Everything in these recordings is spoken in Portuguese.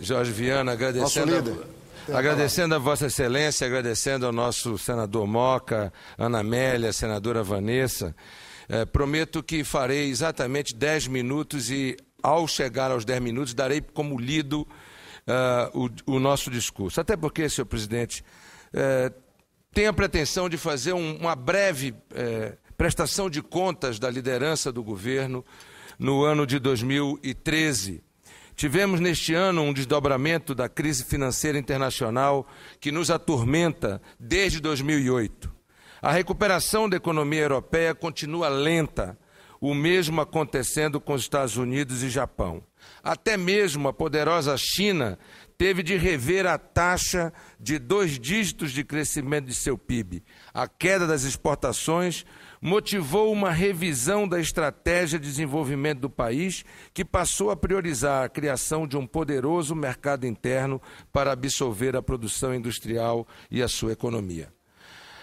Jorge Viana, agradecendo. A, agradecendo a Vossa Excelência, agradecendo ao nosso senador Moca, Ana Amélia, senadora Vanessa. É, prometo que farei exatamente 10 minutos e, ao chegar aos 10 minutos, darei como lido uh, o, o, nosso discurso. Até porque, senhor presidente, é, tenho a pretensão de fazer um, uma breve prestação de contas da liderança do governo no ano de 2013 Tivemos neste ano um desdobramento da crise financeira internacional que nos atormenta desde 2008. A recuperação da economia europeia continua lenta, o mesmo acontecendo com os Estados Unidos e Japão. Até mesmo a poderosa China teve de rever a taxa de dois dígitos de crescimento de seu PIB. A queda das exportações motivou uma revisão da estratégia de desenvolvimento do país, que passou a priorizar a criação de um poderoso mercado interno para absorver a produção industrial e a sua economia.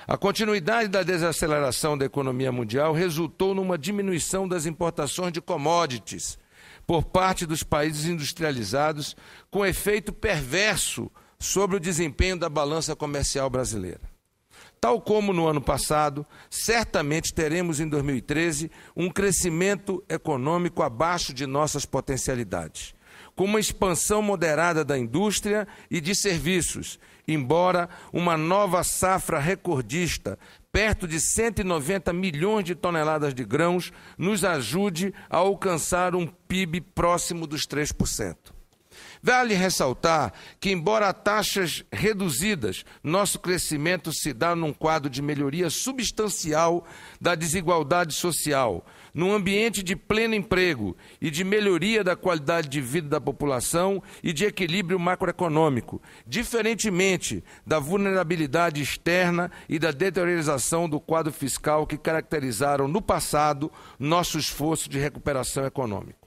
A continuidade da desaceleração da economia mundial resultou numa diminuição das importações de commodities por parte dos países industrializados, com efeito perverso sobre o desempenho da balança comercial brasileira. Tal como no ano passado, certamente teremos em 2013 um crescimento econômico abaixo de nossas potencialidades, com uma expansão moderada da indústria e de serviços, embora uma nova safra recordista, perto de 190 milhões de toneladas de grãos, nos ajude a alcançar um PIB próximo dos 3%. Vale ressaltar que, embora taxas reduzidas, nosso crescimento se dá num quadro de melhoria substancial da desigualdade social, num ambiente de pleno emprego e de melhoria da qualidade de vida da população e de equilíbrio macroeconômico, diferentemente da vulnerabilidade externa e da deteriorização do quadro fiscal que caracterizaram no passado nosso esforço de recuperação econômica.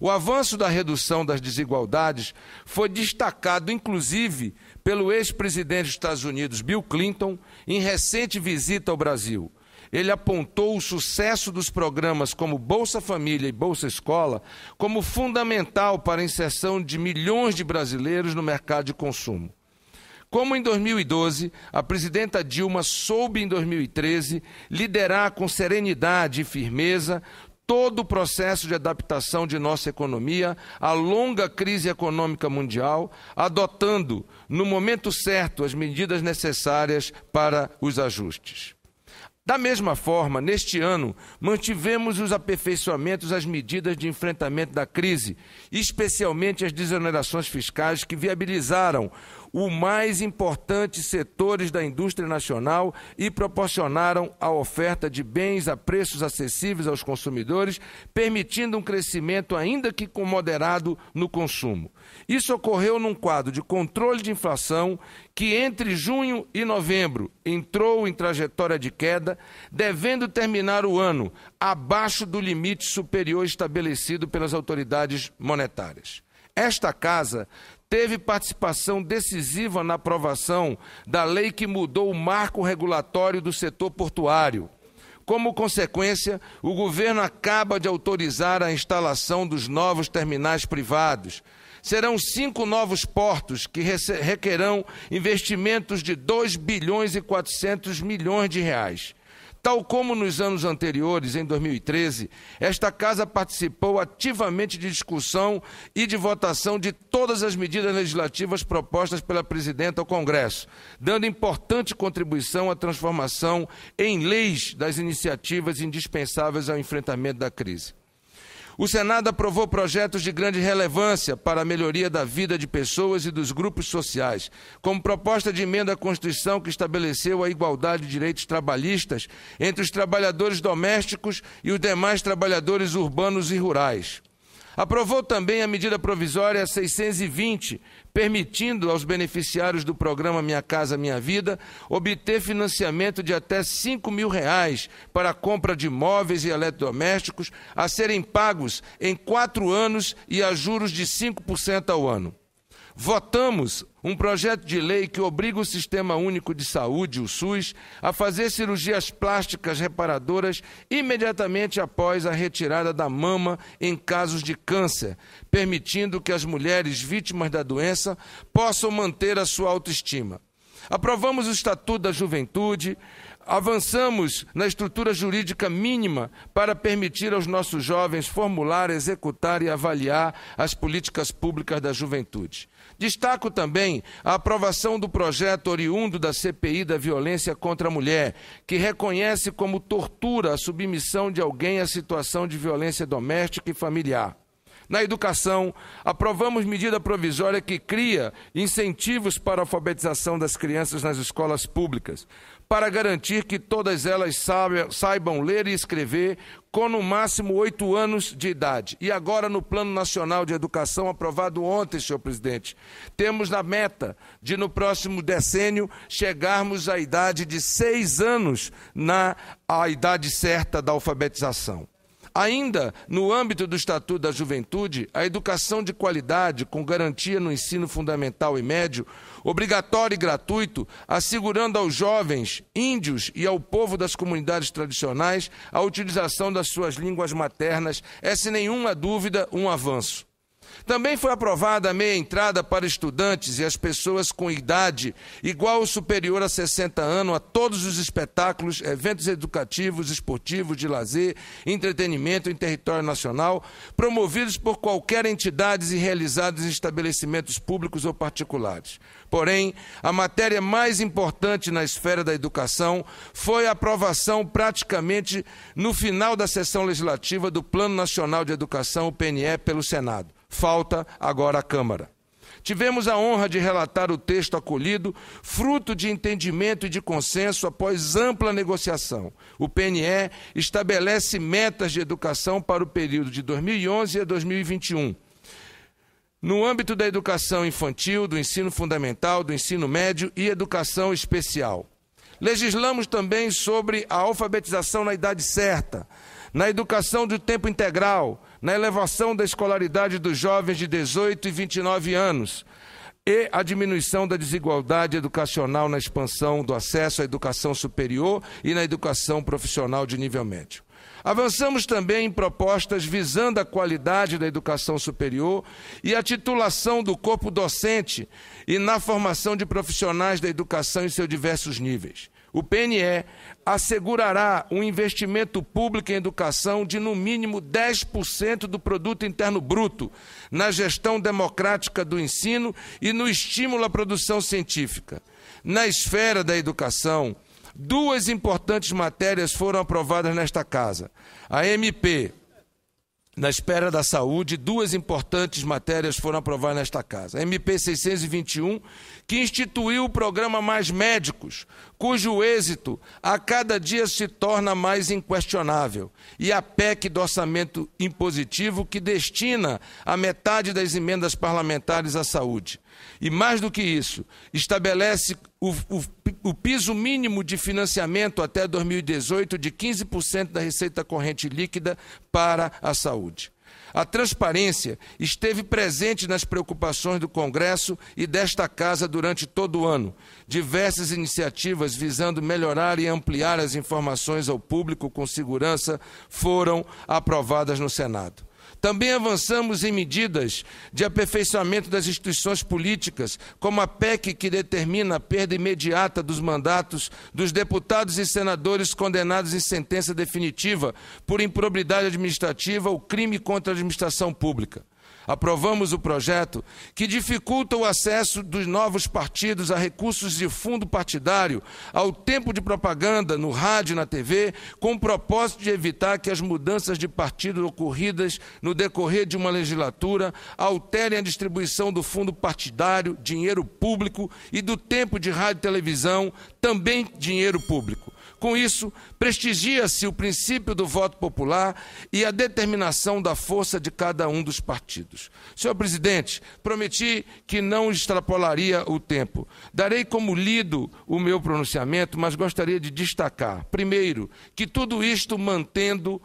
O avanço da redução das desigualdades foi destacado, inclusive, pelo ex-presidente dos Estados Unidos, Bill Clinton, em recente visita ao Brasil. Ele apontou o sucesso dos programas como Bolsa Família e Bolsa Escola como fundamental para a inserção de milhões de brasileiros no mercado de consumo. Como em 2012, a presidenta Dilma soube em 2013 liderar com serenidade e firmeza todo o processo de adaptação de nossa economia à longa crise econômica mundial, adotando, no momento certo, as medidas necessárias para os ajustes. Da mesma forma, neste ano, mantivemos os aperfeiçoamentos às medidas de enfrentamento da crise, especialmente as desonerações fiscais que viabilizaram o mais importantes setores da indústria nacional e proporcionaram a oferta de bens a preços acessíveis aos consumidores, permitindo um crescimento, ainda que com moderado, no consumo. Isso ocorreu num quadro de controle de inflação que, entre junho e novembro, entrou em trajetória de queda, devendo terminar o ano abaixo do limite superior estabelecido pelas autoridades monetárias. Esta casa teve participação decisiva na aprovação da lei que mudou o marco regulatório do setor portuário. Como consequência, o governo acaba de autorizar a instalação dos novos terminais privados. Serão cinco novos portos que requerão investimentos de 2 bilhões e 400 milhões de reais. Tal como nos anos anteriores, em 2013, esta Casa participou ativamente de discussão e de votação de todas as medidas legislativas propostas pela presidenta ao Congresso, dando importante contribuição à transformação em leis das iniciativas indispensáveis ao enfrentamento da crise. O Senado aprovou projetos de grande relevância para a melhoria da vida de pessoas e dos grupos sociais, como proposta de emenda à Constituição que estabeleceu a igualdade de direitos trabalhistas entre os trabalhadores domésticos e os demais trabalhadores urbanos e rurais. Aprovou também a medida provisória 620, permitindo aos beneficiários do programa Minha Casa Minha Vida obter financiamento de até 5 mil reais para a compra de móveis e eletrodomésticos a serem pagos em quatro anos e a juros de 5% ao ano. Votamos um projeto de lei que obriga o Sistema Único de Saúde, o SUS, a fazer cirurgias plásticas reparadoras imediatamente após a retirada da mama em casos de câncer, permitindo que as mulheres vítimas da doença possam manter a sua autoestima. Aprovamos o Estatuto da Juventude, avançamos na estrutura jurídica mínima para permitir aos nossos jovens formular, executar e avaliar as políticas públicas da juventude. Destaco também a aprovação do projeto oriundo da CPI da violência contra a mulher, que reconhece como tortura a submissão de alguém à situação de violência doméstica e familiar. Na educação, aprovamos medida provisória que cria incentivos para a alfabetização das crianças nas escolas públicas, para garantir que todas elas saibam ler e escrever com no máximo oito anos de idade. E agora, no Plano Nacional de Educação, aprovado ontem, senhor presidente, temos na meta de, no próximo decênio, chegarmos à idade de seis anos na a idade certa da alfabetização. Ainda no âmbito do Estatuto da Juventude, a educação de qualidade, com garantia no ensino fundamental e médio, obrigatório e gratuito, assegurando aos jovens, índios e ao povo das comunidades tradicionais a utilização das suas línguas maternas, é sem nenhuma dúvida um avanço. Também foi aprovada a meia entrada para estudantes e as pessoas com idade igual ou superior a 60 anos a todos os espetáculos, eventos educativos, esportivos, de lazer, entretenimento em território nacional, promovidos por qualquer entidade e realizados em estabelecimentos públicos ou particulares. Porém, a matéria mais importante na esfera da educação foi a aprovação praticamente no final da sessão legislativa do Plano Nacional de Educação, o PNE, pelo Senado. Falta agora a Câmara. Tivemos a honra de relatar o texto acolhido, fruto de entendimento e de consenso após ampla negociação. O PNE estabelece metas de educação para o período de 2011 a 2021. No âmbito da educação infantil, do ensino fundamental, do ensino médio e educação especial. Legislamos também sobre a alfabetização na idade certa, na educação do tempo integral, na elevação da escolaridade dos jovens de 18 e 29 anos e a diminuição da desigualdade educacional na expansão do acesso à educação superior e na educação profissional de nível médio. Avançamos também em propostas visando a qualidade da educação superior e a titulação do corpo docente e na formação de profissionais da educação em seus diversos níveis. O PNE assegurará um investimento público em educação de no mínimo 10% do produto interno bruto na gestão democrática do ensino e no estímulo à produção científica. Na esfera da educação, duas importantes matérias foram aprovadas nesta casa: a MP na espera da saúde, duas importantes matérias foram aprovadas nesta casa. A MP 621, que instituiu o programa Mais Médicos, cujo êxito a cada dia se torna mais inquestionável, e a PEC do orçamento impositivo, que destina a metade das emendas parlamentares à saúde. E mais do que isso, estabelece o, o, o, piso mínimo de financiamento até 2018 de 15% da receita corrente líquida para a saúde. A transparência esteve presente nas preocupações do Congresso e desta Casa durante todo o ano. Diversas iniciativas visando melhorar e ampliar as informações ao público com segurança foram aprovadas no Senado. Também avançamos em medidas de aperfeiçoamento das instituições políticas, como a PEC que determina a perda imediata dos mandatos dos deputados e senadores condenados em sentença definitiva por improbidade administrativa ou crime contra a administração pública aprovamos o projeto que dificulta o acesso dos novos partidos a recursos de fundo partidário, ao tempo de propaganda no rádio e na TV, com o propósito de evitar que as mudanças de partido ocorridas no decorrer de uma legislatura alterem a distribuição do fundo partidário, dinheiro público e do tempo de rádio e televisão, também dinheiro público. Com isso, prestigia-se o princípio do voto popular e a determinação da força de cada um dos partidos. Senhor presidente, prometi que não extrapolaria o tempo. Darei como lido o meu pronunciamento, mas gostaria de destacar, primeiro, que tudo isto mantendo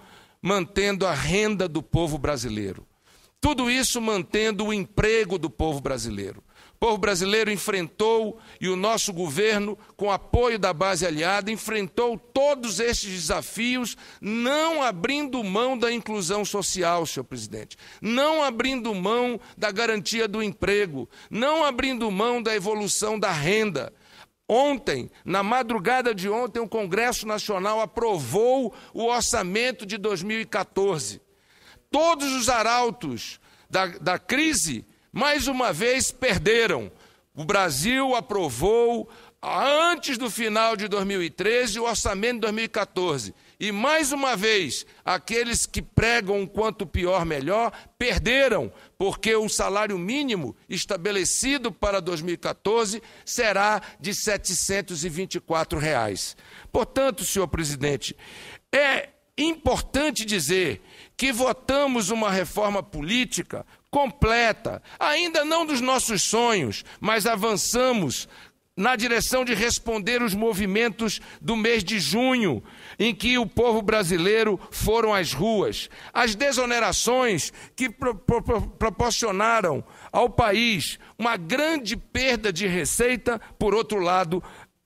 mantendo a renda do povo brasileiro. Tudo isso mantendo o emprego do povo brasileiro. O povo brasileiro enfrentou e o nosso governo, com apoio da base aliada, enfrentou todos estes desafios, não abrindo mão da inclusão social, senhor presidente, não abrindo mão da garantia do emprego, não abrindo mão da evolução da renda. Ontem, na madrugada de ontem, o Congresso Nacional aprovou o orçamento de 2014. Todos os arautos da, da crise mais uma vez perderam. O Brasil aprovou antes do final de 2013 o orçamento de 2014. E mais uma vez, aqueles que pregam quanto pior melhor perderam, porque o salário mínimo estabelecido para 2014 será de R$ 724. Reais. Portanto, senhor presidente, é importante dizer que votamos uma reforma política completa, ainda não dos nossos sonhos, mas avançamos na direção de responder os movimentos do mês de junho, em que o povo brasileiro foram às ruas. As desonerações que pro pro proporcionaram ao país uma grande perda de receita, por outro lado,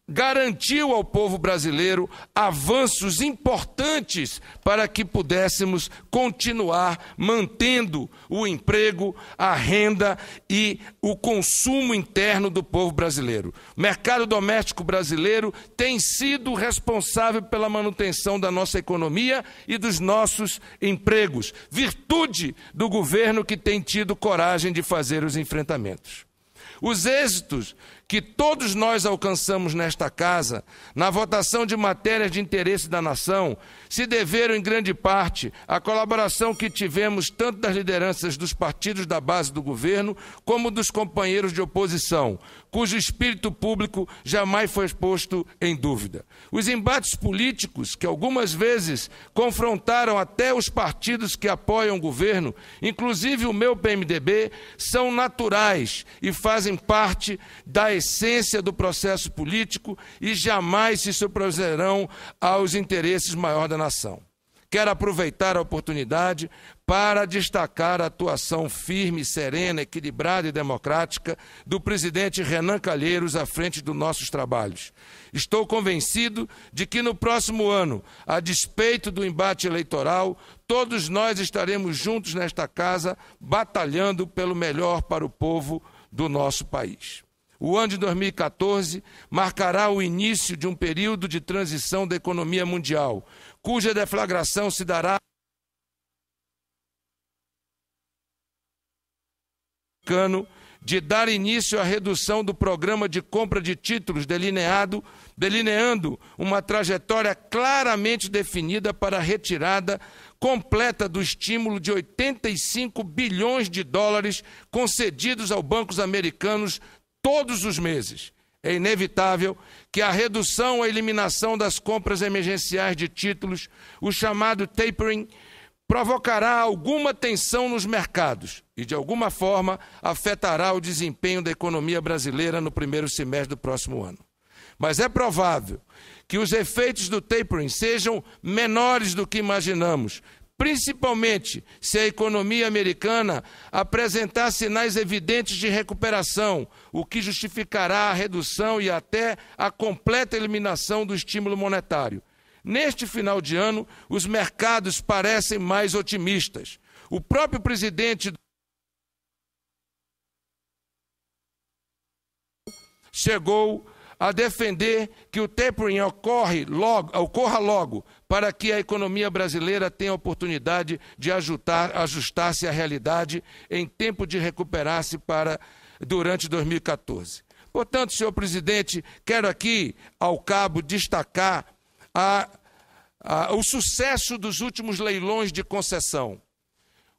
garantiu ao povo brasileiro avanços importantes para que pudéssemos continuar mantendo o emprego, a renda e o consumo interno do povo brasileiro. O mercado doméstico brasileiro tem sido responsável pela manutenção da nossa economia e dos nossos empregos, virtude do governo que tem tido coragem de fazer os enfrentamentos. Os êxitos que todos nós alcançamos nesta casa, na votação de matérias de interesse da nação, se deveram em grande parte à colaboração que tivemos tanto das lideranças dos partidos da base do governo, como dos companheiros de oposição, cujo espírito público jamais foi exposto em dúvida. Os embates políticos, que algumas vezes confrontaram até os partidos que apoiam o governo, inclusive o meu PMDB, são naturais e fazem parte da essência do processo político e jamais se sobrepuserão aos interesses maior da nação. Quero aproveitar a oportunidade para destacar a atuação firme, serena, equilibrada e democrática do presidente Renan Calheiros à frente dos nossos trabalhos. Estou convencido de que no próximo ano, a despeito do embate eleitoral, todos nós estaremos juntos nesta casa batalhando pelo melhor para o povo do nosso país. O ano de 2014 marcará o início de um período de transição da economia mundial, cuja deflagração se dará de dar início à redução do programa de compra de títulos delineado, delineando uma trajetória claramente definida para a retirada completa do estímulo de 85 bilhões de dólares concedidos aos bancos americanos todos os meses. É inevitável que a redução ou eliminação das compras emergenciais de títulos, o chamado tapering, provocará alguma tensão nos mercados e, de alguma forma, afetará o desempenho da economia brasileira no primeiro semestre do próximo ano. Mas é provável que os efeitos do tapering sejam menores do que imaginamos, principalmente se a economia americana apresentar sinais evidentes de recuperação, o que justificará a redução e até a completa eliminação do estímulo monetário. Neste final de ano, os mercados parecem mais otimistas. O próprio presidente chegou a defender que o tapering ocorre logo, ocorra logo para que a economia brasileira tenha a oportunidade de ajustar-se à realidade em tempo de recuperar-se para durante 2014. Portanto, senhor presidente, quero aqui, ao cabo, destacar a, a, o sucesso dos últimos leilões de concessão.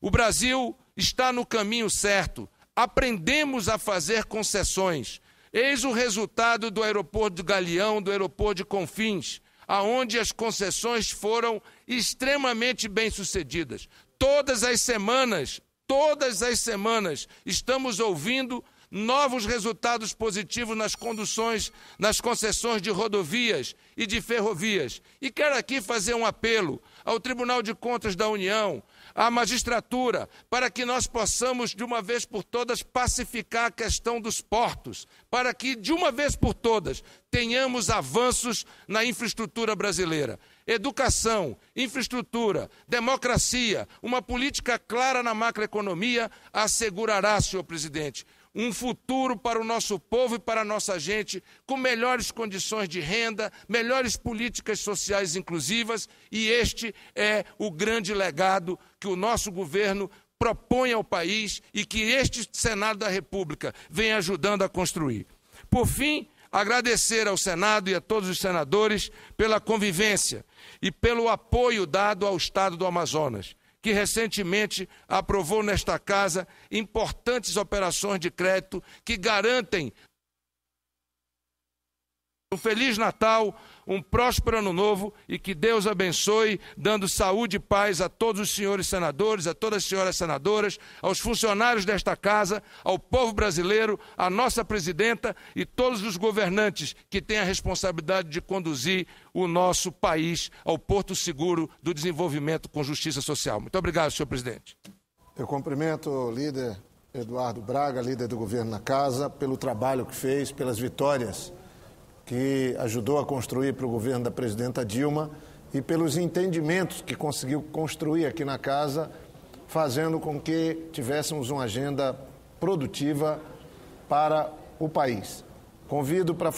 O Brasil está no caminho certo. Aprendemos a fazer concessões Eis o resultado do aeroporto de Galeão, do aeroporto de Confins, aonde as concessões foram extremamente bem-sucedidas. Todas as semanas, todas as semanas estamos ouvindo novos resultados positivos nas conduções, nas concessões de rodovias e de ferrovias. E quero aqui fazer um apelo ao Tribunal de Contas da União, à magistratura, para que nós possamos, de uma vez por todas, pacificar a questão dos portos, para que, de uma vez por todas, tenhamos avanços na infraestrutura brasileira. Educação, infraestrutura, democracia, uma política clara na macroeconomia assegurará, senhor presidente, um futuro para o nosso povo e para a nossa gente, com melhores condições de renda, melhores políticas sociais inclusivas, e este é o grande legado que o nosso governo propõe ao país e que este Senado da República vem ajudando a construir. Por fim, agradecer ao Senado e a todos os senadores pela convivência e pelo apoio dado ao Estado do Amazonas que recentemente aprovou nesta casa importantes operações de crédito que garantem um Feliz Natal um próspero ano novo e que Deus abençoe, dando saúde e paz a todos os senhores senadores, a todas as senhoras senadoras, aos funcionários desta casa, ao povo brasileiro, à nossa presidenta e todos os governantes que têm a responsabilidade de conduzir o nosso país ao porto seguro do desenvolvimento com justiça social. Muito obrigado, senhor presidente. Eu cumprimento o líder Eduardo Braga, líder do governo na casa, pelo trabalho que fez, pelas vitórias que ajudou a construir para o governo da presidenta Dilma e pelos entendimentos que conseguiu construir aqui na casa, fazendo com que tivéssemos uma agenda produtiva para o país. Convido para